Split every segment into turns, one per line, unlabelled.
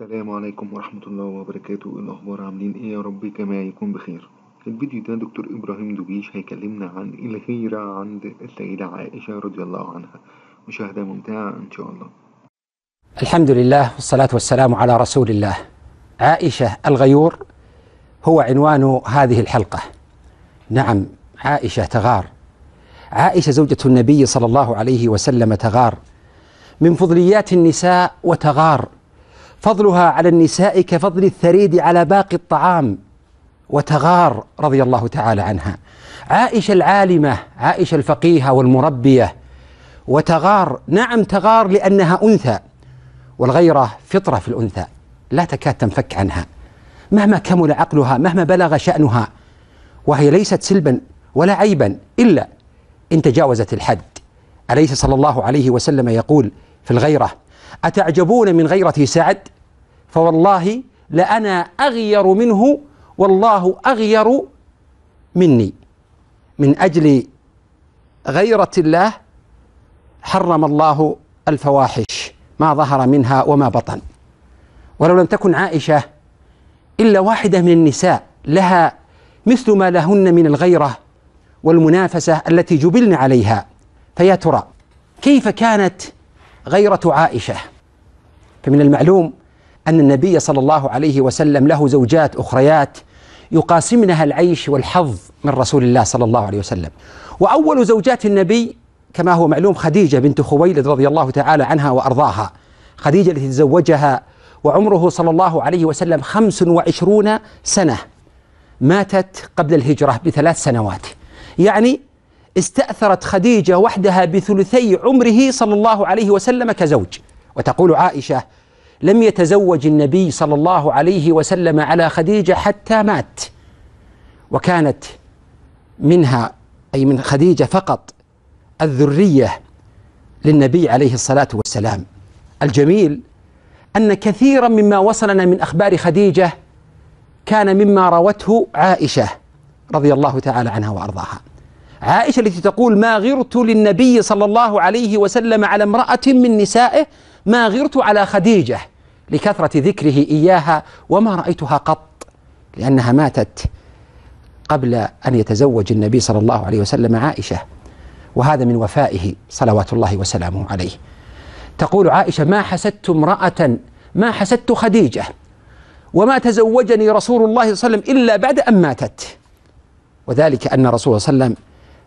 السلام عليكم ورحمة الله وبركاته إيه الأخبار عاملين إيه يا رب كما يكون بخير الفيديو ده دكتور إبراهيم دوبيش هيكلمنا عن الغيرة عند السيدة عائشة رضي الله عنها مشاهدة ممتعة إن شاء الله الحمد لله والصلاة والسلام على رسول الله عائشة الغيور هو عنوان هذه الحلقة نعم عائشة تغار عائشة زوجة النبي صلى الله عليه وسلم تغار من فضليات النساء وتغار فضلها على النساء كفضل الثريد على باقي الطعام وتغار رضي الله تعالى عنها عائشه العالمه عائشه الفقيهه والمربيه وتغار نعم تغار لانها انثى والغيره فطره في الانثى لا تكاد تنفك عنها مهما كمل عقلها مهما بلغ شانها وهي ليست سلبا ولا عيبا الا ان تجاوزت الحد اليس صلى الله عليه وسلم يقول في الغيره اتعجبون من غيره سعد فوالله لأنا أغير منه والله أغير مني من أجل غيرة الله حرم الله الفواحش ما ظهر منها وما بطن ولو لم تكن عائشة إلا واحدة من النساء لها مثل ما لهن من الغيرة والمنافسة التي جبلن عليها فيا ترى كيف كانت غيرة عائشة فمن المعلوم أن النبي صلى الله عليه وسلم له زوجات أخريات يقاسمنها العيش والحظ من رسول الله صلى الله عليه وسلم وأول زوجات النبي كما هو معلوم خديجة بنت خويلد رضي الله تعالى عنها وأرضاها خديجة التي تزوجها وعمره صلى الله عليه وسلم خمس وعشرون سنة ماتت قبل الهجرة بثلاث سنوات يعني استأثرت خديجة وحدها بثلثي عمره صلى الله عليه وسلم كزوج وتقول عائشة لم يتزوج النبي صلى الله عليه وسلم على خديجة حتى مات وكانت منها أي من خديجة فقط الذرية للنبي عليه الصلاة والسلام الجميل أن كثيرا مما وصلنا من أخبار خديجة كان مما روته عائشة رضي الله تعالى عنها وأرضاها عائشة التي تقول ما غرت للنبي صلى الله عليه وسلم على امرأة من نسائه ما غرت على خديجة لكثرة ذكره إياها وما رأيتها قط لأنها ماتت قبل أن يتزوج النبي صلى الله عليه وسلم عائشة وهذا من وفائه صلوات الله وسلامه عليه تقول عائشة ما حسدت امرأة ما حسدت خديجة وما تزوجني رسول الله صلى الله عليه وسلم إلا بعد أن ماتت وذلك أن رسول صلى الله عليه وسلم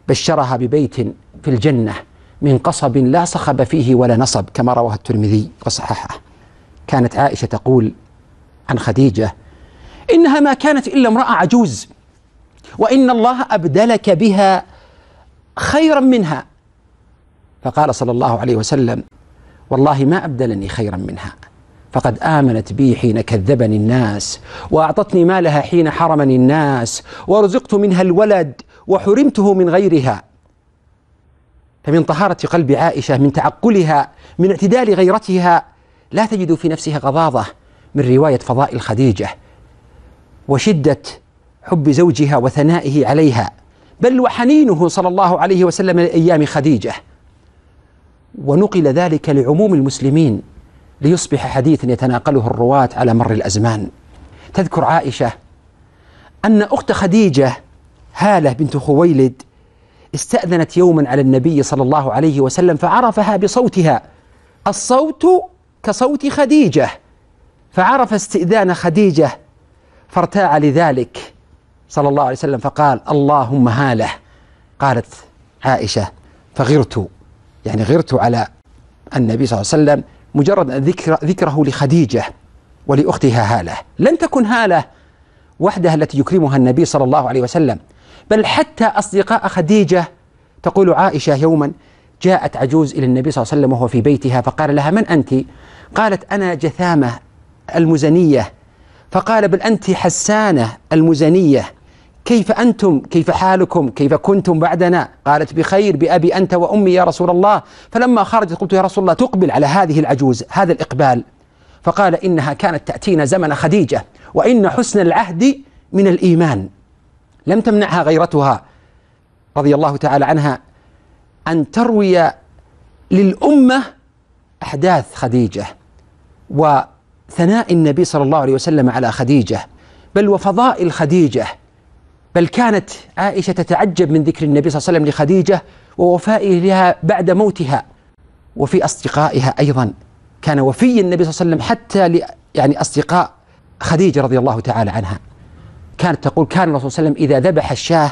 بشرها ببيت في الجنة من قصب لا صخب فيه ولا نصب كما رواه الترمذي وصححه كانت عائشة تقول عن خديجة إنها ما كانت إلا امرأة عجوز وإن الله أبدلك بها خيرا منها فقال صلى الله عليه وسلم والله ما أبدلني خيرا منها فقد آمنت بي حين كذبني الناس وأعطتني مالها حين حرمني الناس ورزقت منها الولد وحرمته من غيرها فمن طهارة قلب عائشة من تعقلها من اعتدال غيرتها لا تجد في نفسها غضاضة من رواية فضائل خديجة وشدة حب زوجها وثنائه عليها بل وحنينه صلى الله عليه وسلم لأيام خديجة ونقل ذلك لعموم المسلمين ليصبح حديثا يتناقله الرواة على مر الأزمان تذكر عائشة أن أخت خديجة هالة بنت خويلد استأذنت يوما على النبي صلى الله عليه وسلم فعرفها بصوتها الصوت كصوت خديجة فعرف استئذان خديجة فارتاع لذلك صلى الله عليه وسلم فقال اللهم هاله قالت عائشة فغرت يعني غرت على النبي صلى الله عليه وسلم مجرد ذكر ذكره لخديجة ولأختها هالة لن تكن هالة وحدها التي يكرمها النبي صلى الله عليه وسلم بل حتى أصدقاء خديجة تقول عائشة يوما جاءت عجوز إلى النبي صلى الله عليه وسلم وهو في بيتها فقال لها من أنت قالت أنا جثامة المزنية فقال بل أنت حسانة المزنية كيف أنتم كيف حالكم كيف كنتم بعدنا قالت بخير بأبي أنت وأمي يا رسول الله فلما خرجت قلت يا رسول الله تقبل على هذه العجوز هذا الإقبال فقال إنها كانت تأتينا زمن خديجة وإن حسن العهد من الإيمان لم تمنعها غيرتها رضي الله تعالى عنها أن تروي للأمة أحداث خديجة وثناء النبي صلى الله عليه وسلم على خديجة بل وفضائل خديجة بل كانت عائشة تتعجب من ذكر النبي صلى الله عليه وسلم لخديجة ووفائه لها بعد موتها وفي أصدقائها أيضا كان وفي النبي صلى الله عليه وسلم حتى ل يعني أصدقاء خديجة رضي الله تعالى عنها كانت تقول كان الرسول صلى الله عليه وسلم إذا ذبح الشاه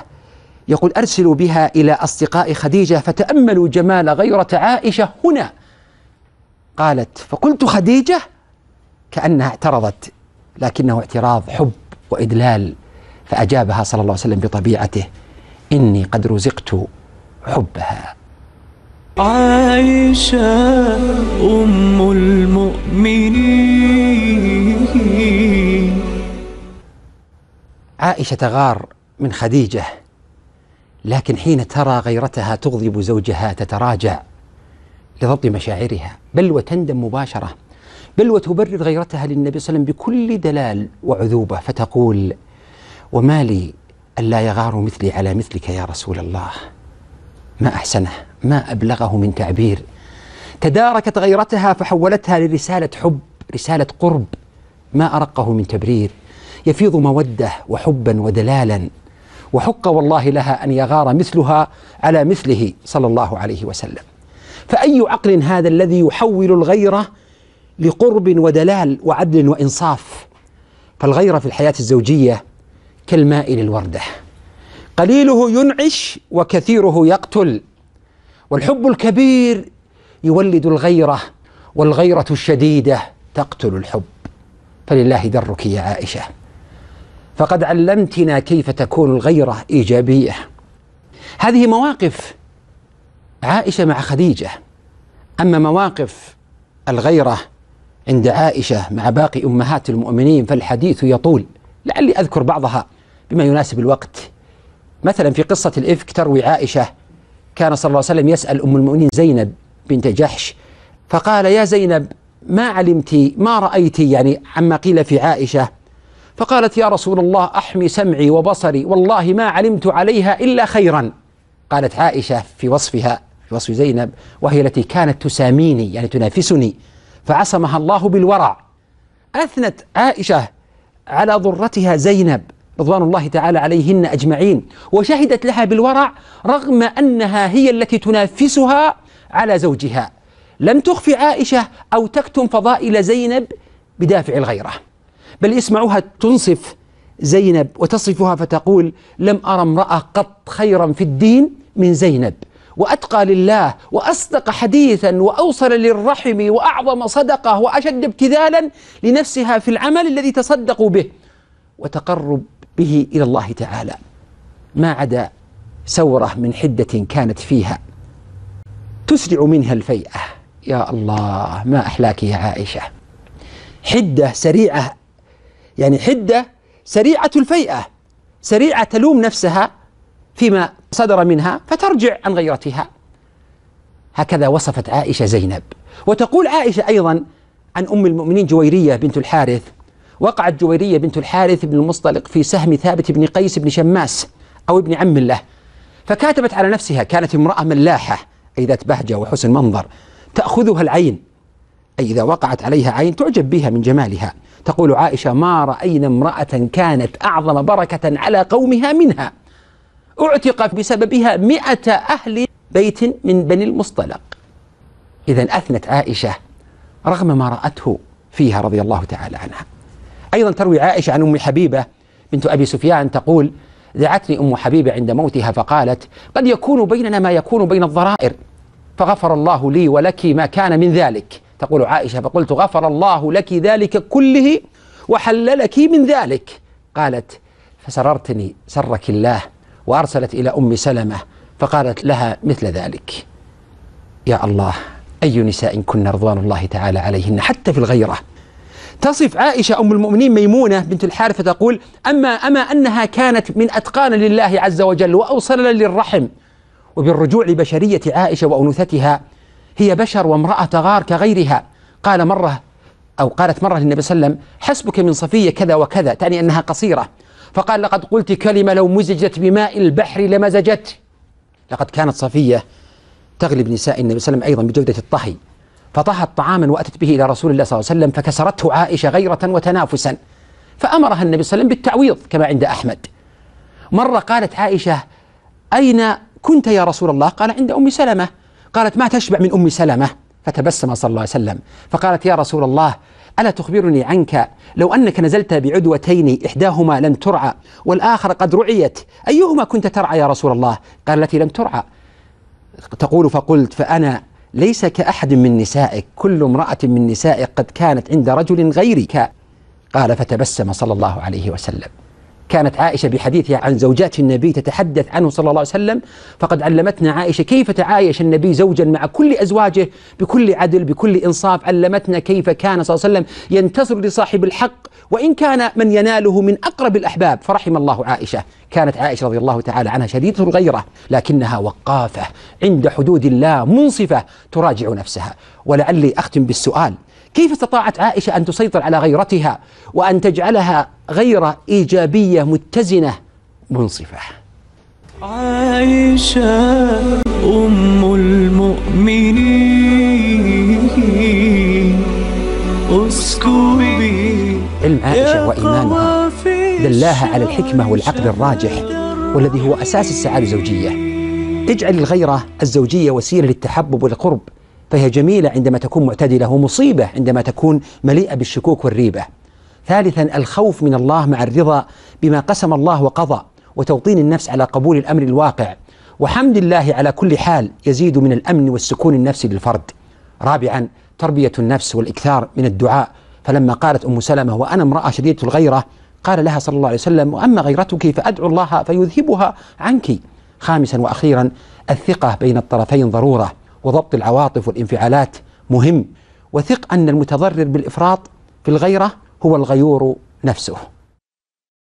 يقول أرسلوا بها إلى أصدقاء خديجة فتأملوا جمال غيرة عائشة هنا قالت فقلت خديجة كأنها اعترضت لكنه اعتراض حب وإدلال فأجابها صلى الله عليه وسلم بطبيعته إني قد رزقت حبها عائشة أم المؤمنين عائشة تغار من خديجة لكن حين ترى غيرتها تغضب زوجها تتراجع لضبط مشاعرها بل وتندم مباشره بل وتبرر غيرتها للنبي صلى الله عليه وسلم بكل دلال وعذوبه فتقول وما لي الا يغار مثلي على مثلك يا رسول الله ما احسنه ما ابلغه من تعبير تداركت غيرتها فحولتها لرساله حب رساله قرب ما ارقه من تبرير يفيض موده وحبا ودلالا وحق والله لها أن يغار مثلها على مثله صلى الله عليه وسلم فأي عقل هذا الذي يحول الغيرة لقرب ودلال وعدل وإنصاف فالغيرة في الحياة الزوجية كالماء للوردة قليله ينعش وكثيره يقتل والحب الكبير يولد الغيرة والغيرة الشديدة تقتل الحب فلله درك يا عائشة فقد علمتنا كيف تكون الغيرة إيجابية هذه مواقف عائشة مع خديجة أما مواقف الغيرة عند عائشة مع باقي أمهات المؤمنين فالحديث يطول لعلي أذكر بعضها بما يناسب الوقت مثلا في قصة الإفك تروي عائشة كان صلى الله عليه وسلم يسأل أم المؤمنين زينب بنت جحش فقال يا زينب ما علمت ما رأيت يعني عما قيل في عائشة فقالت يا رسول الله احمي سمعي وبصري والله ما علمت عليها الا خيرا قالت عائشه في وصفها في وصف زينب وهي التي كانت تساميني يعني تنافسني فعصمها الله بالورع اثنت عائشه على ضرتها زينب رضوان الله تعالى عليهن اجمعين وشهدت لها بالورع رغم انها هي التي تنافسها على زوجها لم تخفي عائشه او تكتم فضائل زينب بدافع الغيره بل يسمعوها تنصف زينب وتصفها فتقول لم أرى امرأة قط خيرا في الدين من زينب وأتقى لله وأصدق حديثا وأوصل للرحم وأعظم صدقة وأشد ابتذالا لنفسها في العمل الذي تصدقوا به وتقرب به إلى الله تعالى ما عدا سورة من حدة كانت فيها تسرع منها الفيئة يا الله ما أحلاك يا عائشة حدة سريعة يعني حدة سريعة الفيئة سريعة تلوم نفسها فيما صدر منها فترجع عن غيرتها هكذا وصفت عائشة زينب وتقول عائشة أيضا عن أم المؤمنين جويرية بنت الحارث وقعت جويرية بنت الحارث بن المصطلق في سهم ثابت بن قيس بن شماس أو ابن عم له فكاتبت على نفسها كانت امرأة ملاحة أي ذات بهجة وحسن منظر تأخذها العين أي إذا وقعت عليها عين تعجب بها من جمالها تقول عائشة ما رأينا امرأة كانت أعظم بركة على قومها منها أعتق بسببها مئة أهل بيت من بني المصطلق إذا أثنت عائشة رغم ما رأته فيها رضي الله تعالى عنها أيضا تروي عائشة عن أم حبيبة بنت أبي سفيان تقول دعتني أم حبيبة عند موتها فقالت قد يكون بيننا ما يكون بين الضرائر فغفر الله لي ولك ما كان من ذلك تقول عائشة فقلت غفر الله لك ذلك كله وحللك من ذلك قالت فسررتني سرك الله وأرسلت إلى أم سلمة فقالت لها مثل ذلك يا الله أي نساء كن رضوان الله تعالى عليهن حتى في الغيرة تصف عائشة أم المؤمنين ميمونة بنت الحارثة تقول أما أما أنها كانت من أتقان لله عز وجل وأوصل للرحم وبالرجوع لبشرية عائشة وأنوثتها هي بشر وامرأة تغار كغيرها قال مرة أو قالت مرة للنبي صلى الله عليه وسلم حسبك من صفية كذا وكذا تعني أنها قصيرة فقال لقد قلت كلمة لو مزجت بماء البحر لمزجت لقد كانت صفية تغلب نساء النبي صلى الله عليه وسلم أيضا بجودة الطهي فطهت طعاما وأتت به إلى رسول الله صلى الله عليه وسلم فكسرته عائشة غيرة وتنافسا فأمرها النبي صلى الله عليه وسلم بالتعويض كما عند أحمد مرة قالت عائشة أين كنت يا رسول الله قال عند أم سلمة قالت ما تشبع من أم سلمة فتبسم صلى الله عليه وسلم فقالت يا رسول الله ألا تخبرني عنك لو أنك نزلت بعدوتين إحداهما لم ترعى والآخر قد رعيت أيهما كنت ترعى يا رسول الله قال التي لم ترعى تقول فقلت فأنا ليس كأحد من نسائك كل امرأة من نسائك قد كانت عند رجل غيرك قال فتبسم صلى الله عليه وسلم كانت عائشة بحديثها عن زوجات النبي تتحدث عنه صلى الله عليه وسلم فقد علمتنا عائشة كيف تعايش النبي زوجا مع كل أزواجه بكل عدل بكل إنصاف علمتنا كيف كان صلى الله عليه وسلم ينتصر لصاحب الحق وإن كان من يناله من أقرب الأحباب فرحم الله عائشة كانت عائشة رضي الله تعالى عنها شديدة الغيرة لكنها وقافة عند حدود الله منصفة تراجع نفسها ولعلي أختم بالسؤال كيف استطاعت عائشة أن تسيطر على غيرتها وأن تجعلها غيرة إيجابية متزنة منصفة عائشة أم المؤمنين اسكبي علم عائشة وإيمانها دلاها على الحكمة والعقل الراجح والذي هو أساس السعادة الزوجية اجعل الغيرة الزوجية وسيلة للتحبب والقرب فهي جميلة عندما تكون معتدلة ومصيبة عندما تكون مليئة بالشكوك والريبة ثالثا الخوف من الله مع الرضا بما قسم الله وقضى وتوطين النفس على قبول الأمر الواقع وحمد الله على كل حال يزيد من الأمن والسكون النفسي للفرد رابعا تربية النفس والإكثار من الدعاء فلما قالت أم سلمة وأنا امرأة شديدة الغيرة قال لها صلى الله عليه وسلم وأما غيرتك فأدعو الله فيذهبها عنك خامسا وأخيرا الثقة بين الطرفين ضرورة وضبط العواطف والانفعالات مهم وثق أن المتضرر بالإفراط في الغيرة هو الغيور نفسه